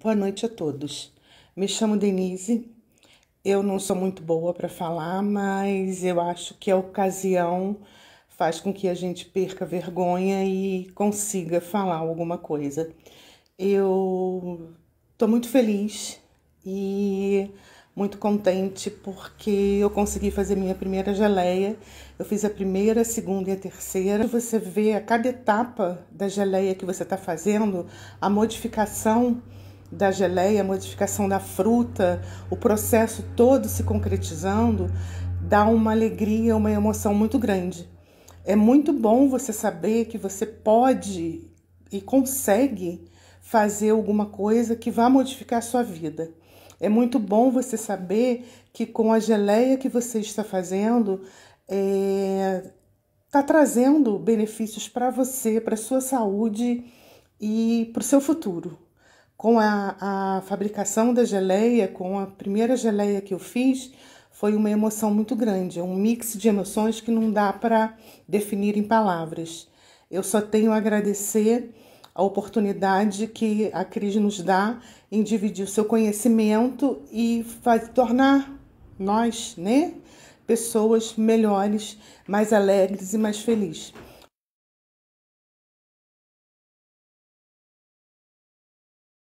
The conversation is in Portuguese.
Boa noite a todos. Me chamo Denise. Eu não sou muito boa para falar, mas eu acho que a ocasião faz com que a gente perca vergonha e consiga falar alguma coisa. Eu estou muito feliz e muito contente porque eu consegui fazer minha primeira geleia. Eu fiz a primeira, a segunda e a terceira. Você vê a cada etapa da geleia que você está fazendo, a modificação da geleia, a modificação da fruta, o processo todo se concretizando, dá uma alegria, uma emoção muito grande. É muito bom você saber que você pode e consegue fazer alguma coisa que vá modificar a sua vida. É muito bom você saber que com a geleia que você está fazendo, está é, tá trazendo benefícios para você, para sua saúde e para o seu futuro. Com a, a fabricação da geleia, com a primeira geleia que eu fiz, foi uma emoção muito grande, é um mix de emoções que não dá para definir em palavras. Eu só tenho a agradecer a oportunidade que a Cris nos dá em dividir o seu conhecimento e faz, tornar nós, né, pessoas melhores, mais alegres e mais felizes.